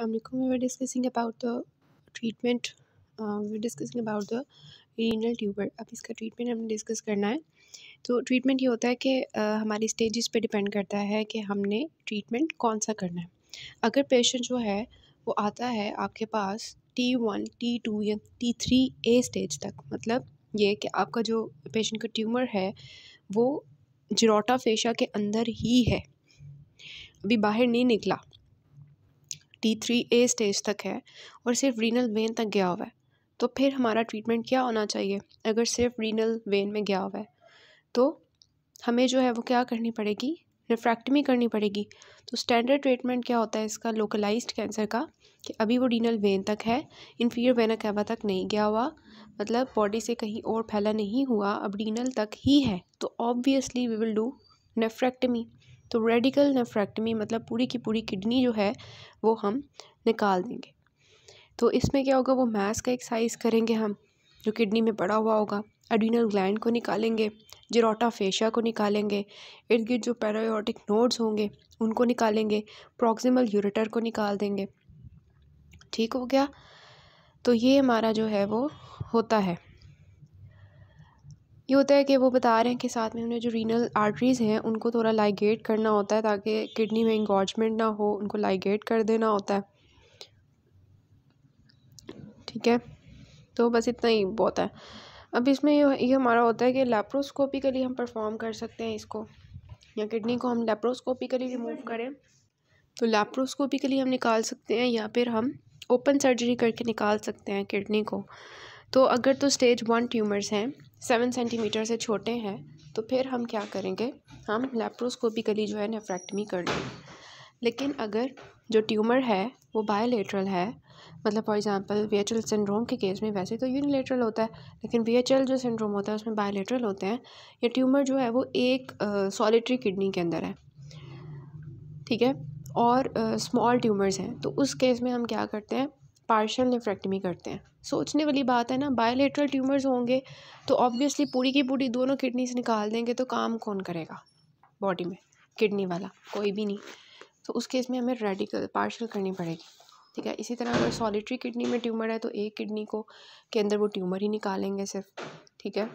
Assalamualaikum. We were discussing about the treatment Uh, we were discussing about the renal tumour अब इसका treatment हमें discuss करना है तो ट्रीटमेंट ये होता है कि uh, हमारी स्टेजेस पे डिपेंड करता है कि हमने ट्रीटमेंट कौन सा करना है अगर पेशेंट जो है वो आता है आपके पास टी वन टी टू या टी थ्री ए स्टेज तक मतलब ये कि आपका जो पेशेंट का ट्यूमर है वो जरोटा फेशा के अंदर ही है अभी बाहर नहीं निकला टी थ्री ए स्टेज तक है और सिर्फ रीनल वेन तक गया हुआ है तो फिर हमारा ट्रीटमेंट क्या होना चाहिए अगर सिर्फ रीनल वेन में गया हुआ है तो हमें जो है वो क्या करनी पड़ेगी रिफ्रैक्टमी करनी पड़ेगी तो स्टैंडर्ड ट्रीटमेंट क्या होता है इसका लोकलाइज्ड कैंसर का कि अभी वो रीनल वेन तक है इन्फीरियर वेना कैवा तक नहीं गया हुआ मतलब बॉडी से कहीं और फैला नहीं हुआ अब डीनल तक ही है तो obviously we will do nephrectomy तो रेडिकल नेफ्रेक्टमी मतलब पूरी की पूरी किडनी जो है वो हम निकाल देंगे तो इसमें क्या होगा वो मैस का एक्साइज करेंगे हम जो किडनी में पड़ा हुआ होगा एडिनल ग्लैंड को निकालेंगे जिरोटा फेशिया को निकालेंगे इर्द गिर्द जो पैरायोटिक नोड्स होंगे उनको निकालेंगे प्रॉक्सिमल यूरेटर को निकाल देंगे ठीक हो गया तो ये हमारा जो है वो होता है ये होता है कि वो बता रहे हैं कि साथ में उन्हें जो रीनल आर्टरीज़ हैं उनको थोड़ा लाइगेट करना होता है ताकि किडनी में इंगॉजमेंट ना हो उनको लाइगेट कर देना होता है ठीक है तो बस इतना ही बहुत है अब इसमें ये, ये हमारा होता है कि लेप्रोस्कोपिकली हम परफॉर्म कर सकते हैं इसको या किडनी को हम लेप्रोस्कोपिकली रिमूव करें तो लेप्रोस्कोपिकली हम निकाल सकते हैं या फिर हम ओपन सर्जरी करके निकाल सकते हैं किडनी को तो अगर तो स्टेज वन ट्यूमर्स हैं सेवन सेंटीमीटर से छोटे हैं तो फिर हम क्या करेंगे हम लेप्रोस्कोपिकली जो है नेफ्रैक्टमी कर लेंगे लेकिन अगर जो ट्यूमर है वो बायोलेटरल है मतलब for example V H L syndrome के केस में वैसे तो यूनिलेटरल होता है लेकिन वी एच एल जो सिंड्रोम होता है उसमें बायोलेटरल होते हैं ये ट्यूमर जो है वो एक सॉलिटरी uh, किडनी के अंदर है ठीक है और स्मॉल uh, ट्यूमर्स हैं तो उस केस में हम क्या करते हैं पार्शल निफ्रेक्टमी करते हैं सोचने वाली बात है ना बायोलेट्रल ट्यूमर्स होंगे तो ऑब्वियसली पूरी की पूरी दोनों से निकाल देंगे तो काम कौन करेगा बॉडी में किडनी वाला कोई भी नहीं तो उस केस में हमें रेडिकल पार्शल करनी पड़ेगी ठीक है इसी तरह अगर सॉलिटरी किडनी में ट्यूमर है तो एक किडनी को के अंदर वो ट्यूमर ही निकालेंगे सिर्फ ठीक है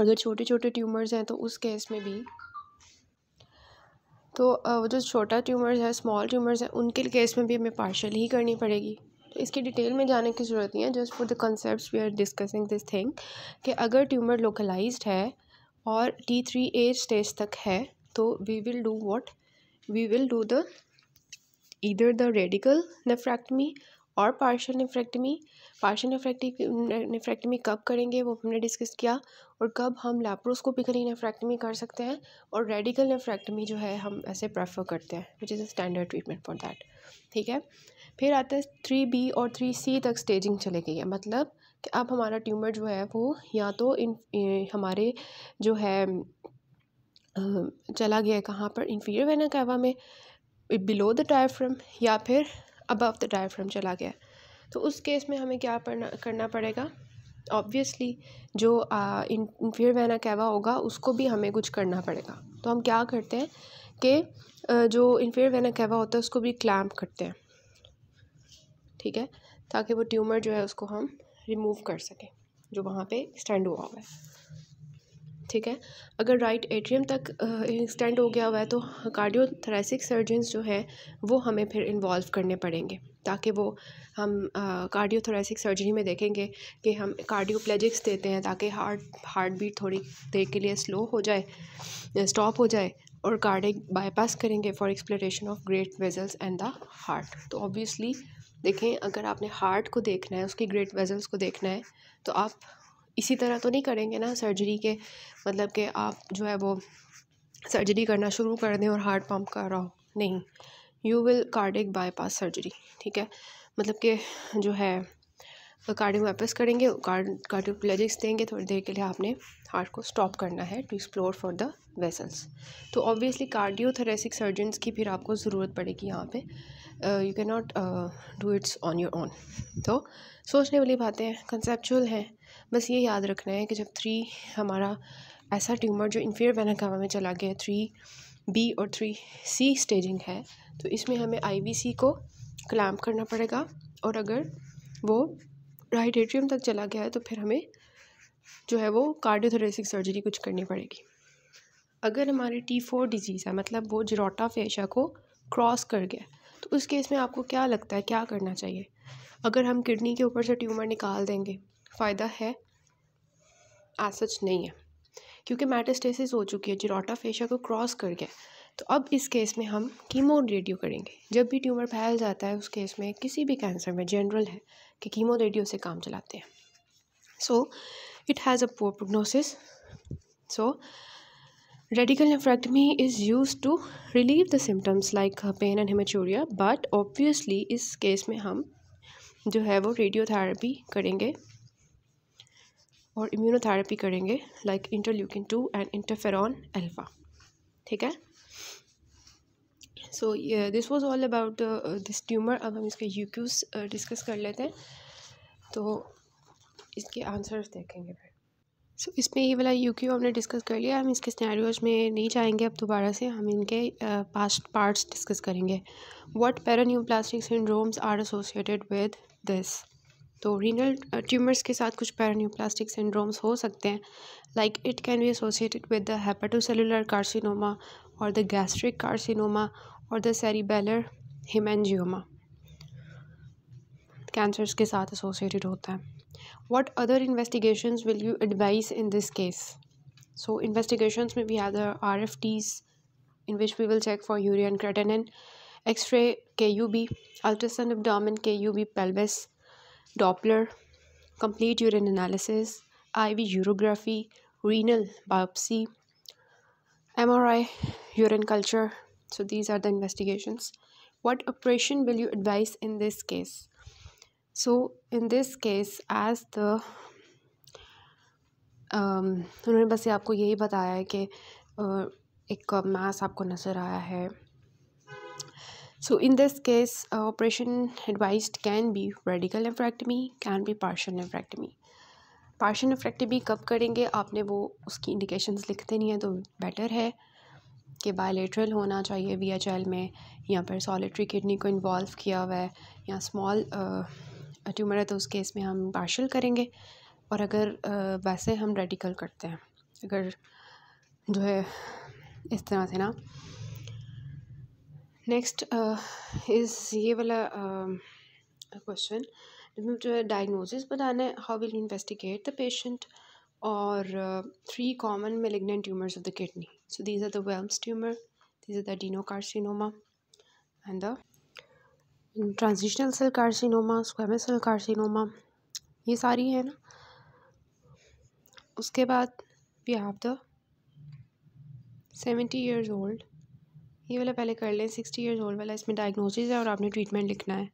अगर छोटे छोटे ट्यूमर्स हैं तो उस केस में भी तो वो जो छोटा ट्यूमर्स है स्मॉल ट्यूमर्स हैं उनके केस में भी हमें पार्शल ही करनी पड़ेगी तो इसकी डिटेल में जाने की ज़रूरत नहीं है just for the concept we are discussing this thing कि अगर ट्यूमर लोकलाइज है और टी थ्री ए स्टेज तक है तो we will do what we will do the इधर द रेडिकल नेफ्रैक्टमी और पार्शल नेफ्रैक्टमी पार्शल नेफ्रेक्टिव नेफ्रैक्टमी कब करेंगे वो हमने डिस्कस किया और कब हम लैप्रोस्कोपिकली नेफ्रैक्टमी कर सकते हैं और रेडिकल नेफ्रैक्टमी जो है हम ऐसे प्रेफर करते हैं which is a standard treatment for that ठीक है फिर आता है थ्री बी और थ्री सी तक स्टेजिंग चले गई है मतलब कि अब हमारा ट्यूमर जो है वो या तो इन हमारे जो है चला गया है कहाँ पर इन्फीरियर वेना कैवा में बिलो द डायफ्रम या फिर अबव द डायफ्रम चला गया है तो उस केस में हमें क्या पढ़ना करना पड़ेगा ऑब्वियसली जो इंफीर वैना कैवा होगा उसको भी हमें कुछ करना पड़ेगा तो हम क्या करते हैं कि जो इनफेयर वैना कैवा होता है उसको भी क्लैम्प करते हैं ठीक है ताकि वो ट्यूमर जो है उसको हम रिमूव कर सकें जो वहाँ पे स्टैंड हुआ हुआ है ठीक है अगर राइट एट्रियम तक एक्सटेंड हो गया हुआ है तो कार्डियोथोरेसिक सर्जन्स जो है वो हमें फिर इन्वॉल्व करने पड़ेंगे ताकि वो हम कार्डियोथोरेसिक सर्जरी में देखेंगे कि हम कार्डियोप्लेजिक्स देते हैं ताकि हार्ट हार्ट बीट थोड़ी देर के लिए स्लो हो जाए स्टॉप हो जाए और कार्डिक बाईपास करेंगे for exploration of great vessels and the heart तो ऑब्वियसली देखें अगर आपने हार्ट को देखना है उसकी ग्रेट वेजल्स को देखना है तो आप इसी तरह तो नहीं करेंगे ना सर्जरी के मतलब कि आप जो है वो सर्जरी करना शुरू कर दें और हार्ट पम्प कर रहा हो नहीं you will cardiac bypass surgery ठीक है मतलब कि जो है कार्डिक वापस करेंगे कार्डियोप्लेजिक्स देंगे थोड़ी देर के लिए आपने हार्ट को स्टॉप करना है to explore for the vessels तो ऑब्वियसली कार्डियोथेरेसिक सर्जन्स की फिर आपको ज़रूरत पड़ेगी यहाँ पे you can not do it's on your own तो सोचने वाली बातें हैं कंसेप्चुअल हैं बस ये याद रखना है कि जब थ्री हमारा ऐसा ट्यूमर जो इन्फेयर वेना कावा में चला गया थ्री बी और थ्री सी स्टेजिंग है तो इसमें हमें आईवीसी को क्लैम्प करना पड़ेगा और अगर वो राइट एट्रियम तक चला गया है तो फिर हमें जो है वो कार्डियोथोरेसिक सर्जरी कुछ करनी पड़ेगी अगर हमारे टी फोर डिजीज़ है मतलब वो जरोटा फेशा को क्रॉस कर गया तो उस केस में आपको क्या लगता है क्या करना चाहिए अगर हम किडनी के ऊपर से ट्यूमर निकाल देंगे फ़ायदा है आज सच नहीं है क्योंकि मैटास्टेसिस हो चुकी है जिरोटा फेशा को क्रॉस कर गया तो अब इस केस में हम कीमो रेडियो करेंगे जब भी ट्यूमर फैल जाता है उस केस में किसी भी कैंसर में जनरल है कि कीमो रेडियो से काम चलाते हैं so it has a poor prognosis so radical nephrectomy is use to relieve the symptoms like pain and haematuria but obviously इस केस में हम जो है वो रेडियोथेरेपी करेंगे और इम्यूनोथेरेपी करेंगे like interleukin two and interferon alpha ठीक है so this was all about this tumour अब हम इसके यूक्यूज डिस्कस uh, कर लेते हैं तो इसके आंसर्स देखेंगे फिर सो so, इसमें ये वाला यू हमने डिस्कस कर लिया हम इसके स्नैरियोज में नहीं जाएंगे अब दोबारा से हम इनके पास्ट पार्ट्स डिस्कस करेंगे what paraneoplastic syndromes are associated with this तो रीनल ट्यूमर्स uh, के साथ कुछ पैरान्यूप्लास्टिक सिंड्रोम्स हो सकते हैं like it can be associated with the hepatocellular carcinoma और द गैस्ट्रिक कार्सिनोमा और द सेरीबेलर हिमेंजियोमा कैंसर्स के साथ एसोसिएटेड होता है what other investigation will you advise in this case so investigation में भी other R F Ts in which we will check for urea creatinine x-ray K U B ultrasound abdomen K U B pelvis doppler complete urine analysis I V urography renal biopsy I urine culture so these are the investigations what operation will you advise in this case so in this case as the उन्होंने बस ये आपको यही बताया है कि एक मास आपको नज़र आया है So in this case, uh, operation advised can be radical nephrectomy, can be partial nephrectomy. Partial nephrectomy कब करेंगे आपने वो उसकी indications लिखते नहीं है तो बेटर है कि bilateral होना चाहिए वी एच एल में या फिर सॉलिट्री किडनी को इन्वॉल्व किया हुआ है या स्मॉल ट्यूमर है तो उस केस में हम पार्शल करेंगे और अगर uh, वैसे हम रेडिकल करते हैं अगर जो है इस तरह से ना नेक्स्ट इज़ uh, ये वाला क्वेश्चन uh, जो है डायग्नोसिस बताना है how will investigate the patient और three common malignant tumours of the kidney so these are the Wilms tumour are the the carcinoma and the transitional cell carcinoma squamous cell carcinoma ये सारी है ना उसके बाद we have the seventy years old ये वाला पहले कर लें सिक्सटी ईयर्स ओल्ड वाला इसमें डायग्नोसिस है और आपने ट्रीटमेंट लिखना है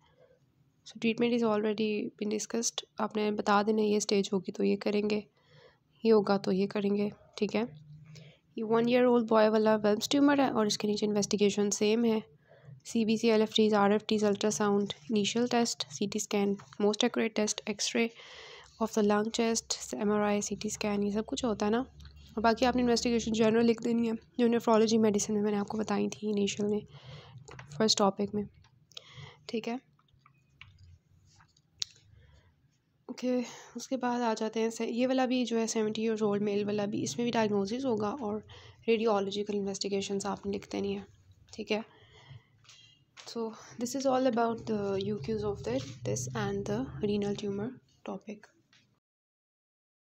so treatment is already been discussed आपने बता देना ये स्टेज होगी तो ये करेंगे ये होगा तो ये करेंगे ठीक है ये वन ईयर ओल्ड बॉय वाला वेल्ब ट्यूमर है और इसके नीचे इन्वेस्टिगेशन सेम है C B C L F Ts R F Ts ultrasound initial test C T scan most accurate test x-ray of the lung chest M R I C T scan ये सब कुछ होता है ना और बाकी आपने इन्वेस्टिगेशन जनरल लिख देनी है जो नेफ्रोलॉजी मेडिसिन में मैंने आपको बताई थी इनिशियल में फर्स्ट टॉपिक में ठीक है ओके उसके बाद आ जाते हैं ये वाला भी जो है सेवेंटी ईयर ओल्ड मेल वाला भी इसमें भी डायग्नोसिस होगा और रेडियोलॉजिकल इन्वेस्टिगेशन आपने लिख देनी है ठीक है so this is all about the cause of the, this and the renal tumour topic